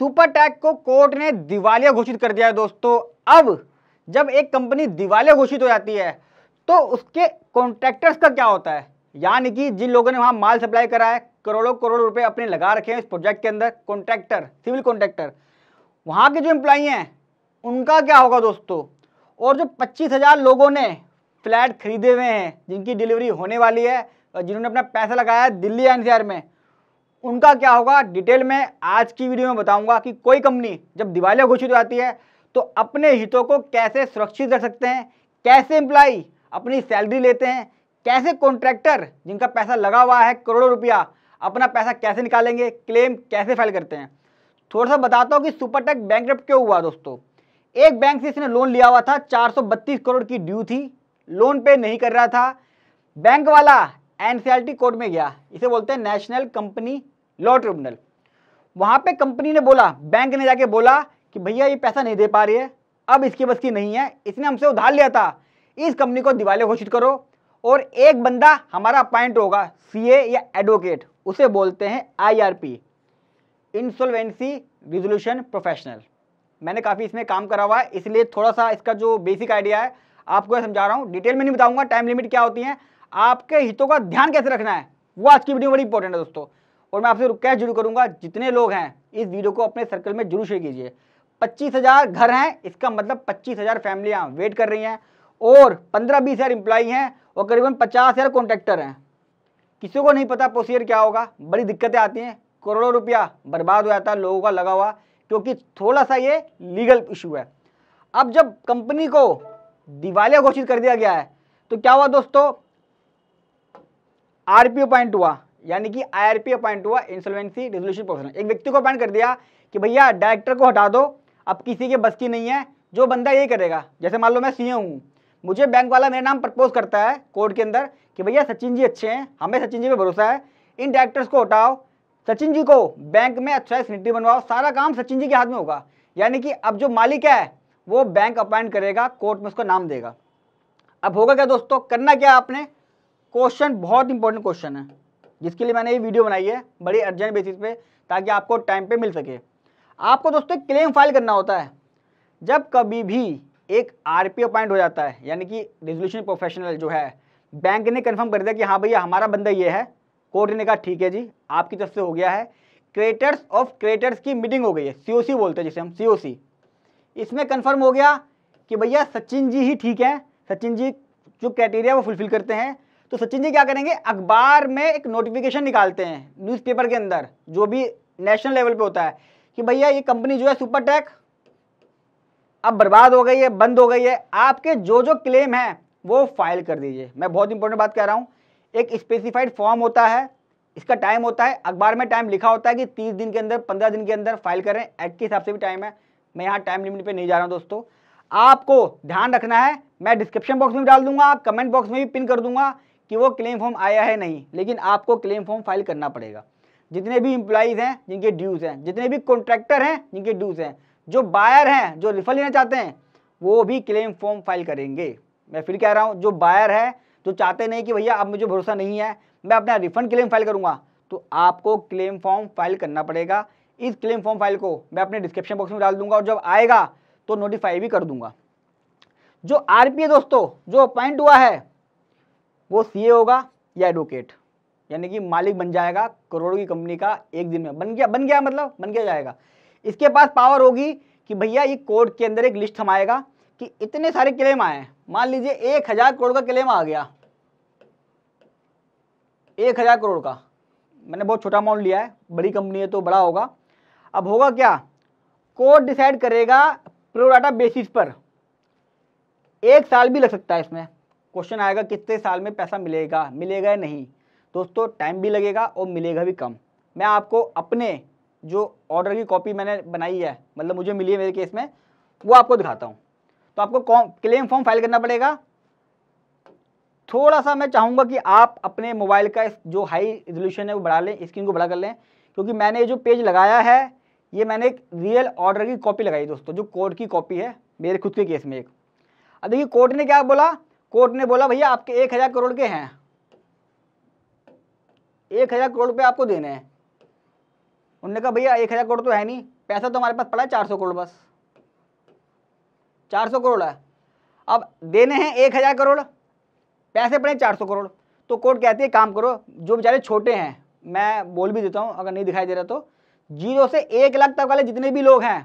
super टैक को court ने दिवालिया घोषित कर दिया है दोस्तों अब जब एक कंपनी दिवालिया घोषित हो जाती है तो उसके कॉन्ट्रैक्टर्स का क्या होता है यानी कि जिन लोगों ने वहाँ माल सप्लाई करा है करोड़ों करोड़ रुपए अपने लगा रखे हैं इस प्रोजेक्ट के अंदर कॉन्ट्रैक्टर सिविल कॉन्ट्रैक्टर वहाँ के जो एम्प्लॉई हैं उनका क्या होगा दोस्तों और जो पच्चीस हज़ार लोगों ने फ्लैट खरीदे हुए हैं जिनकी डिलीवरी होने वाली है जिन्होंने अपना पैसा लगाया है दिल्ली एनसीआर में उनका क्या होगा डिटेल में आज की वीडियो में बताऊंगा कि कोई कंपनी जब दिवालिया घोषित हो जाती है तो अपने हितों को कैसे सुरक्षित रख सकते हैं कैसे एम्प्लाई अपनी सैलरी लेते हैं कैसे कॉन्ट्रैक्टर जिनका पैसा लगा हुआ है करोड़ों रुपया अपना पैसा कैसे निकालेंगे क्लेम कैसे फाइल करते हैं थोड़ा सा बताता हूँ कि सुपरटेक बैंक क्यों हुआ दोस्तों एक बैंक से इसने लोन लिया हुआ था चार करोड़ की ड्यू थी लोन पे नहीं कर रहा था बैंक वाला एनसीएलटी e कोर्ट में गया इसे बोलते हैं नेशनल कंपनी लॉ ट्रिब्यूनल वहां पे कंपनी ने बोला बैंक ने जाके बोला कि भैया ये पैसा नहीं दे पा रही है अब इसकी बस की नहीं है इसने हमसे उधार लिया था इस कंपनी को दिवाले घोषित करो और एक बंदा हमारा अपॉइंट होगा सी या एडवोकेट उसे बोलते हैं आई इंसोल्वेंसी रिजोल्यूशन प्रोफेशनल मैंने काफ़ी इसमें काम करा हुआ है इसलिए थोड़ा सा इसका जो बेसिक आइडिया है आपको समझा रहा हूँ डिटेल में नहीं बताऊँगा टाइम लिमिट क्या होती है आपके हितों का ध्यान कैसे रखना है वो आज की वीडियो बड़ी इंपॉर्टेंट है दोस्तों और मैं आपसे रिक्वेस्ट जरूर करूंगा जितने लोग हैं इस वीडियो को अपने सर्कल में जरूर शेयर कीजिए पच्चीस हज़ार घर हैं इसका मतलब पच्चीस हज़ार फैमिलियाँ वेट कर रही हैं और पंद्रह बीस हज़ार इंप्लाई हैं और करीबन पचास हज़ार कॉन्ट्रैक्टर हैं किसी को नहीं पता प्रोसीजर क्या होगा बड़ी दिक्कतें आती हैं करोड़ों रुपया बर्बाद हो जाता है लोगों का लगा हुआ क्योंकि थोड़ा सा ये लीगल इशू है अब जब कंपनी को दिवालिया घोषित कर दिया गया है तो क्या हुआ दोस्तों आरपीओ पॉइंट हुआ यानी कि आईआरपी अपॉइंट हुआ इंसोलवेंसी रेजोल्यूशन प्रोफेशनल एक व्यक्ति को अपॉइंट कर दिया कि भैया डायरेक्टर को हटा दो अब किसी के बस की नहीं है जो बंदा ये करेगा जैसे मान लो मैं सी हूँ मुझे बैंक वाला मेरा नाम प्रपोज करता है कोर्ट के अंदर कि भैया सचिन जी अच्छे हैं हमें सचिन जी पर भरोसा है इन डायरेक्टर्स को हटाओ सचिन जी को बैंक में अच्छा है बनवाओ सारा काम सचिन जी के हाथ में होगा यानी कि अब जो मालिक है वो बैंक अपॉइंट करेगा कोर्ट में उसको नाम देगा अब होगा क्या दोस्तों करना क्या आपने क्वेश्चन बहुत इंपॉर्टेंट क्वेश्चन है जिसके लिए मैंने ये वीडियो बनाई है बड़ी अर्जेंट बेसिस पे ताकि आपको टाइम पे मिल सके आपको दोस्तों क्लेम फाइल करना होता है जब कभी भी एक आर पी अपॉइंट हो जाता है यानी कि रेजोल्यूशन प्रोफेशनल जो है बैंक ने कन्फर्म कर दिया कि हाँ भैया हमारा बंदा ये है कोर्ट ने कहा ठीक है जी आपकी तरफ से हो गया है क्रिएटर्स ऑफ क्रिएटर्स की मीटिंग हो गई है सी बोलते हैं जिसे हम सी इसमें कन्फर्म हो गया कि भैया सचिन जी ही ठीक है सचिन जी जो क्राइटेरिया वो फुलफिल करते हैं तो सचिन जी क्या करेंगे अखबार में एक नोटिफिकेशन निकालते हैं न्यूज़पेपर के अंदर जो भी नेशनल लेवल पे होता है कि भैया ये कंपनी जो है सुपर टैक अब बर्बाद हो गई है बंद हो गई है आपके जो जो क्लेम है वो फाइल कर दीजिए मैं बहुत इंपॉर्टेंट बात कह रहा हूँ एक स्पेसिफाइड फॉर्म होता है इसका टाइम होता है अखबार में टाइम लिखा होता है कि तीस दिन के अंदर पंद्रह दिन के अंदर फाइल करें एक्ट के हिसाब से भी टाइम है मैं यहाँ टाइम लिमिट पर नहीं जा रहा हूँ दोस्तों आपको ध्यान रखना है मैं डिस्क्रिप्शन बॉक्स में भी डाल दूंगा कमेंट बॉक्स में भी पिन कर दूंगा कि वो क्लेम फॉर्म आया है नहीं लेकिन आपको क्लेम फॉर्म फाइल करना पड़ेगा जितने भी इम्प्लॉइज़ हैं जिनके ड्यूज़ हैं जितने भी कॉन्ट्रैक्टर हैं जिनके ड्यूज़ हैं जो बायर हैं जो रिफंड लेना चाहते हैं वो भी क्लेम फॉर्म फाइल करेंगे मैं फिर कह रहा हूँ जो बायर है जो चाहते नहीं कि भैया अब मुझे भरोसा नहीं है मैं अपना रिफंड क्लेम फाइल करूँगा तो आपको क्लेम फॉर्म फाइल करना पड़ेगा इस क्लेम फॉर्म फाइल को मैं अपने डिस्क्रिप्शन बॉक्स में डाल दूंगा और जब आएगा तो नोटिफाई भी कर दूंगा जो आरपीए दोस्तों जो अपॉइंट हुआ है वो सीए होगा या एडवोकेट यानी कि मालिक बन जाएगा करोड़ों की कंपनी का एक दिन में बन गया बन गया मतलब बन गया जाएगा इसके पास पावर होगी कि भैया ये कोर्ट के अंदर एक लिस्ट हम आएगा कि इतने सारे क्लेम आए मान लीजिए एक हज़ार करोड़ का क्लेम आ गया एक हज़ार करोड़ का मैंने बहुत छोटा अमाउंट लिया है बड़ी कंपनी है तो बड़ा होगा अब होगा क्या कोर्ट डिसाइड करेगा प्रोडाटा बेसिस पर एक साल भी लग सकता है इसमें क्वेश्चन आएगा कितने साल में पैसा मिलेगा मिलेगा या नहीं दोस्तों टाइम भी लगेगा और मिलेगा भी कम मैं आपको अपने जो ऑर्डर की कॉपी मैंने बनाई है मतलब मुझे मिली है मेरे केस में वो आपको दिखाता हूँ तो आपको क्लेम फॉर्म फाइल करना पड़ेगा थोड़ा सा मैं चाहूँगा कि आप अपने मोबाइल का जो हाई रेजोल्यूशन है वो बढ़ा लें स्क्रीन को बड़ा कर लें क्योंकि मैंने ये जो पेज लगाया है ये मैंने एक रियल ऑर्डर की कॉपी लगाई दोस्तों जो कोर्ट की कॉपी है मेरे खुद के केस में एक अब देखिए कोर्ट ने क्या बोला कोर्ट ने बोला भैया आपके एक हज़ार करोड़ के हैं एक हज़ार करोड़ रुपये आपको देने हैं उन्होंने कहा भैया एक हज़ार करोड़ तो है नहीं पैसा तो हमारे पास पड़ा है चार सौ करोड़ बस चार सौ करोड़ है अब देने हैं एक हज़ार करोड़ पैसे पड़े चार सौ करोड़ तो कोर्ट कहती है काम करो जो बेचारे छोटे हैं मैं बोल भी देता हूँ अगर नहीं दिखाई दे रहा तो जीरो से एक लाख तक वाले जितने भी लोग हैं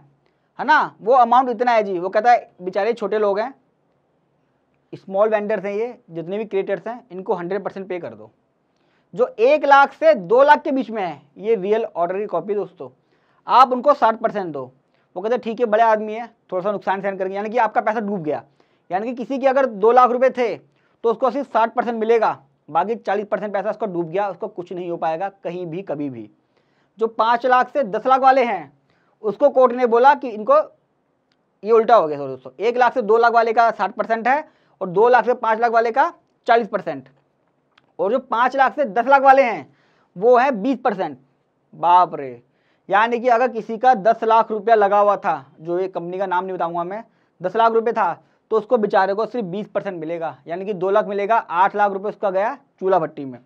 है ना वो अमाउंट इतना है जी वो कहता है बेचारे छोटे लोग हैं स्मॉल वेंडर्स हैं ये जितने भी क्रिएटर्स हैं इनको हंड्रेड परसेंट पे कर दो जो एक लाख से दो लाख के बीच में है ये रियल ऑर्डर की कॉपी दोस्तों आप उनको साठ परसेंट दो वो कहते ठीक है बड़े आदमी है थोड़ा सा नुकसान सहन करेंगे यानी कि आपका पैसा डूब गया यानी कि किसी के अगर दो लाख रुपए थे तो उसको सिर्फ साठ परसेंट मिलेगा बाकी चालीस परसेंट पैसा उसको डूब गया उसको कुछ नहीं हो पाएगा कहीं भी कभी भी जो पाँच लाख से दस लाख वाले हैं उसको कोर्ट ने बोला कि इनको ये उल्टा हो गया दोस्तों एक लाख से दो लाख वाले का साठ परसेंट है और दो लाख से पाँच लाख वाले का चालीस परसेंट और जो पाँच लाख से दस लाख वाले हैं वो हैं बीस परसेंट बाप रे यानी कि अगर किसी का दस लाख रुपया लगा हुआ था जो ये कंपनी का नाम नहीं बताऊंगा मैं दस लाख रुपये था तो उसको बेचारे को सिर्फ बीस परसेंट मिलेगा यानी कि दो लाख मिलेगा आठ लाख रुपये उसका गया चूल्हा भट्टी में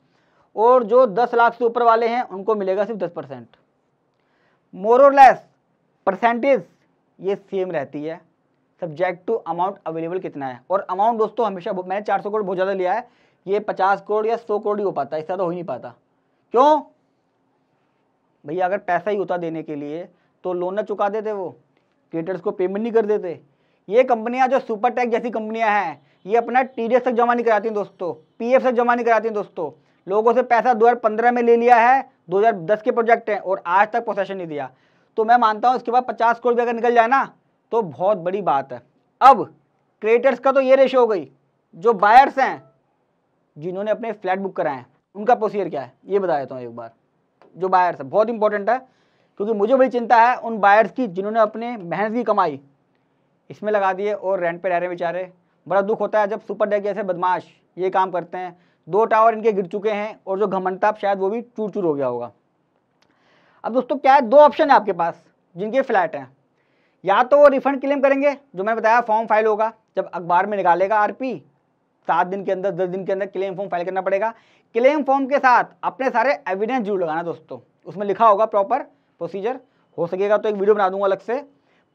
और जो दस लाख से ऊपर वाले हैं उनको मिलेगा सिर्फ दस परसेंट मोर और लेस परसेंटेज ये सेम रहती है सब्जेक्ट टू अमाउंट अवेलेबल कितना है और अमाउंट दोस्तों हमेशा मैंने चार सौ करोड़ बहुत ज़्यादा लिया है ये पचास करोड़ या सौ करोड़ ही हो पाता है इससे तो हो ही नहीं पाता क्यों भैया अगर पैसा ही होता देने के लिए तो लोन ना चुका देते वो क्रिएटर्स को पेमेंट नहीं कर देते ये कंपनियां जो सुपर टैक्स जैसी कंपनियां हैं ये अपना टी डी तक जमा नहीं कराती दोस्तों पी एफ तक जमा नहीं कराती दोस्तों लोगों से पैसा 2015 में ले लिया है 2010 के प्रोजेक्ट हैं और आज तक प्रोसेशन नहीं दिया तो मैं मानता हूँ इसके बाद पचास करोड़ अगर निकल जाए ना तो बहुत बड़ी बात है अब क्रिएटर्स का तो ये रेशो हो गई जो बायर्स हैं जिन्होंने अपने फ्लैट बुक कराए हैं उनका प्रोसीजर क्या है ये बता देता हूँ एक बार जो बायर्स है बहुत इंपॉर्टेंट है क्योंकि मुझे बड़ी चिंता है उन बायर्स की जिन्होंने अपने मेहनत की कमाई इसमें लगा दिए और रेंट पे रह रहे बेचारे बड़ा दुख होता है जब सुपर डेक जैसे बदमाश ये काम करते हैं दो टावर इनके गिर चुके हैं और जो घमंडताप शायद वो भी चूर चूर हो गया होगा अब दोस्तों क्या है दो ऑप्शन है आपके पास जिनके फ्लैट हैं या तो वो रिफंड क्लेम करेंगे जो मैंने बताया फॉर्म फाइल होगा जब अखबार में निकालेगा आरपी सात दिन के अंदर दस दिन के अंदर क्लेम फॉर्म फाइल करना पड़ेगा क्लेम फॉर्म के साथ अपने सारे एविडेंस जरूर लगाना दोस्तों उसमें लिखा होगा प्रॉपर प्रोसीजर हो सकेगा तो एक वीडियो बना दूंगा अलग से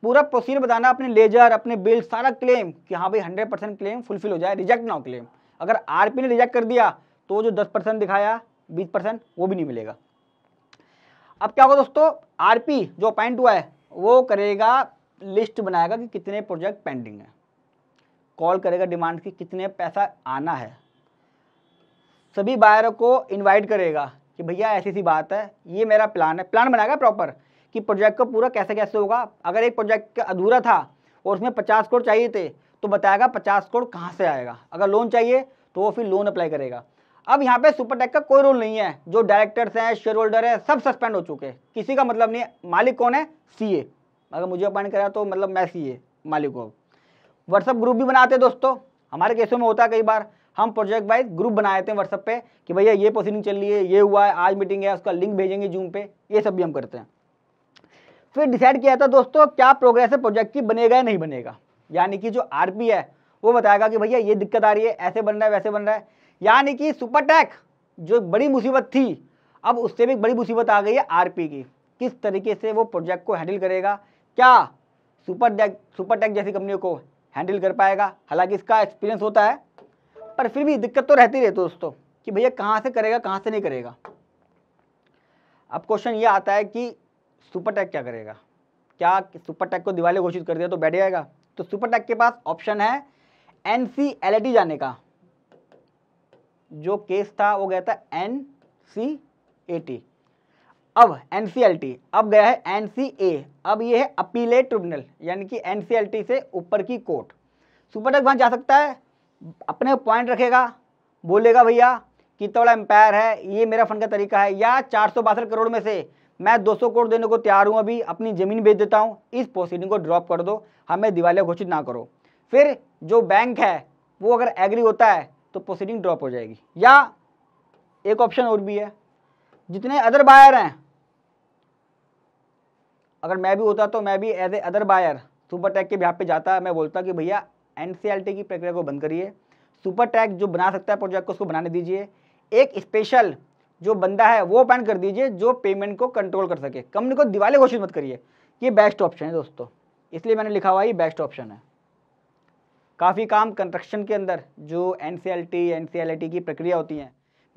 पूरा प्रोसीजर बताना अपने लेजर अपने बिल सारा क्लेम कि हाँ भाई हंड्रेड परसेंट क्लेम फुलफिल हो जाए रिजेक्ट ना हो क्लेम अगर पी ने रिजेक्ट कर दिया तो जो दस परसेंट दिखाया बीस परसेंट वो भी नहीं मिलेगा अब क्या होगा दोस्तों आरपी जो अपॉइंट हुआ है वो करेगा लिस्ट बनाएगा कि कितने प्रोजेक्ट पेंडिंग हैं कॉल करेगा डिमांड की कितने पैसा आना है सभी बायर को इनवाइट करेगा कि भैया ऐसी सी बात है ये मेरा प्लान है प्लान बनाएगा प्रॉपर कि प्रोजेक्ट को पूरा कैसे कैसे होगा अगर एक प्रोजेक्ट अधूरा था और उसमें पचास करोड़ चाहिए थे तो बताएगा पचास करोड़ कहाँ से आएगा अगर लोन चाहिए तो वो फिर लोन अप्लाई करेगा अब यहाँ पे सुपरटेक का कोई रोल नहीं है जो डायरेक्टर्स हैं शेयर होल्डर है सब सस्पेंड हो चुके हैं किसी का मतलब नहीं है मालिक कौन है सी ए अगर मुझे अपॉइंट करा तो मतलब मैं सी ए मालिक हूँ व्हाट्सअप ग्रुप भी बनाते हैं दोस्तों हमारे केसों में होता है कई बार हम प्रोजेक्ट वाइज ग्रुप बनाए थे व्हाट्सअप पे कि भैया ये प्रोसीडिंग चल रही है ये हुआ है आज मीटिंग है उसका लिंक भेजेंगे जूम पे ये सब भी हम करते हैं फिर डिसाइड किया था दोस्तों क्या प्रोग्रेस है प्रोजेक्ट की बनेगा या नहीं बनेगा यानी कि जो आर है वो बताएगा कि भैया ये दिक्कत आ रही है ऐसे बन रहा है वैसे बन रहा है यानी कि सुपरटैक जो बड़ी मुसीबत थी अब उससे भी बड़ी मुसीबत आ गई है आरपी की किस तरीके से वो प्रोजेक्ट को हैंडल करेगा क्या सुपर टैक सुपर टैक जैसी कंपनियों को हैंडल कर पाएगा हालांकि इसका एक्सपीरियंस होता है पर फिर भी दिक्कत तो रहती रहती दोस्तों कि भैया कहाँ से करेगा कहाँ से नहीं करेगा अब क्वेश्चन ये आता है कि सुपर टैक क्या करेगा क्या सुपर टैक को दिवाले घोषित कर दिया तो बैठ जाएगा तो सुपर टैक के पास ऑप्शन है एन जाने का जो केस था वो गया था एन सी ए टी अब एन सी एल टी अब गया है एन सी ए अब ये है अपीले ट्रिब्यूनल यानी कि एन सी एल टी से ऊपर की कोर्ट सुपर डक वहाँ जा सकता है अपने पॉइंट रखेगा बोलेगा भैया कितना बड़ा एम्पायर है ये मेरा फंड का तरीका है या चार करोड़ में से मैं 200 करोड़ देने को तैयार हूँ अभी अपनी ज़मीन बेच देता हूँ इस प्रोसीडिंग को ड्रॉप कर दो हमें दिवालिया घोषित ना करो फिर जो बैंक है वो अगर एग्री होता है तो प्रोसीडिंग ड्रॉप हो जाएगी या एक ऑप्शन और भी है जितने अदर बायर हैं अगर मैं भी होता तो मैं भी as a other buyer Supertech के यहाँ पे जाता मैं बोलता कि भैया एन की प्रक्रिया को बंद करिए सुपर टैग जो बना सकता है प्रोजेक्ट को उसको बनाने दीजिए एक स्पेशल जो बंदा है वो अपॉइंट कर दीजिए जो पेमेंट को कंट्रोल कर सके कंपनी को दिवाले घोषित मत करिए ये बेस्ट ऑप्शन है दोस्तों इसलिए मैंने लिखा हुआ ये बेस्ट ऑप्शन है काफ़ी काम कंस्ट्रक्शन के अंदर जो एन सी की प्रक्रिया होती है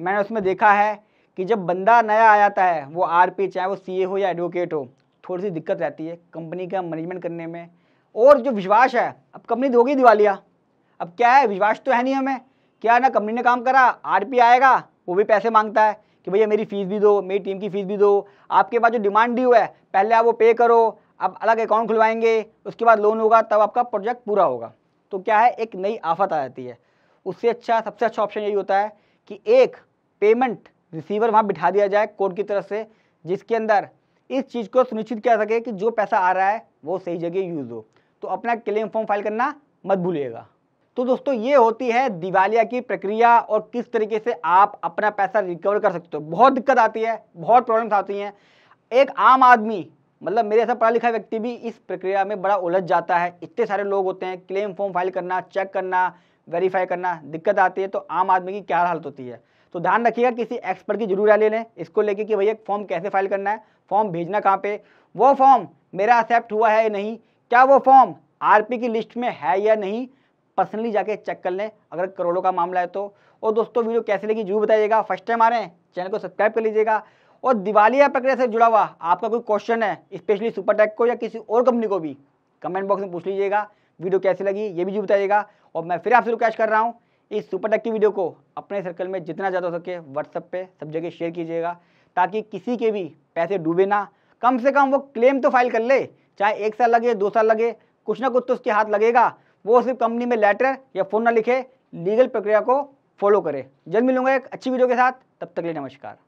मैंने उसमें देखा है कि जब बंदा नया आ जाता है वो आर पी चाहे वो सी हो या एडवोकेट हो थोड़ी सी दिक्कत रहती है कंपनी का मैनेजमेंट करने में और जो विश्वास है अब कंपनी दोगी दिवालिया अब क्या है विश्वास तो है नहीं हमें क्या ना कंपनी ने काम करा आर आएगा वो भी पैसे मांगता है कि भैया मेरी फ़ीस भी दो मेरी टीम की फ़ीस भी दो आपके पास जो डिमांड ड्यू है पहले आप वो पे करो आप अलग अकाउंट खुलवाएंगे उसके बाद लोन होगा तब आपका प्रोजेक्ट पूरा होगा तो क्या है एक नई आफत आ जाती है उससे अच्छा सबसे अच्छा ऑप्शन यही होता है कि एक पेमेंट रिसीवर वहाँ बिठा दिया जाए कोर्ट की तरफ से जिसके अंदर इस चीज़ को सुनिश्चित किया सके कि जो पैसा आ रहा है वो सही जगह यूज़ हो तो अपना क्लेम फॉर्म फाइल करना मत भूलिएगा तो दोस्तों ये होती है दिवालिया की प्रक्रिया और किस तरीके से आप अपना पैसा रिकवर कर सकते हो बहुत दिक्कत आती है बहुत प्रॉब्लम्स आती हैं एक आम आदमी मतलब मेरे ऐसा पढ़ा लिखा व्यक्ति भी इस प्रक्रिया में बड़ा उलझ जाता है इतने सारे लोग होते हैं क्लेम फॉर्म फाइल करना चेक करना वेरीफाई करना दिक्कत आती है तो आम आदमी की क्या हालत होती है तो ध्यान रखिएगा किसी एक्सपर्ट की जरूर ले लें इसको लेके कि भैया फॉर्म कैसे फाइल करना है फॉर्म भेजना कहाँ पे वो फॉर्म मेरा एक्सेप्ट हुआ है या नहीं क्या वो फॉर्म आरपी की लिस्ट में है या नहीं पर्सनली जाके चेक कर लें अगर करोड़ों का मामला है तो और दोस्तों वीडियो कैसे लेगी जरूर बताइएगा फर्स्ट टाइम आ रहे हैं चैनल को सब्सक्राइब कर लीजिएगा और दिवालिया प्रक्रिया से जुड़ा हुआ आपका कोई क्वेश्चन है स्पेशली सुपरटेक को या किसी और कंपनी को भी कमेंट बॉक्स में पूछ लीजिएगा वीडियो कैसी लगी ये भी जी बताइएगा और मैं फिर आपसे रिक्वेस्ट कर रहा हूँ इस सुपरटेक की वीडियो को अपने सर्कल में जितना ज़्यादा हो सके व्हाट्सअप पर सब जगह शेयर कीजिएगा ताकि किसी के भी पैसे डूबे ना कम से कम वो क्लेम तो फाइल कर ले चाहे एक साल लगे दो साल लगे कुछ ना कुछ तो उसके हाथ लगेगा वो सिर्फ कंपनी में लेटर या फ़ोन ना लिखे लीगल प्रक्रिया को फॉलो करें जल्द मिलूंगा एक अच्छी वीडियो के साथ तब तक लिए नमस्कार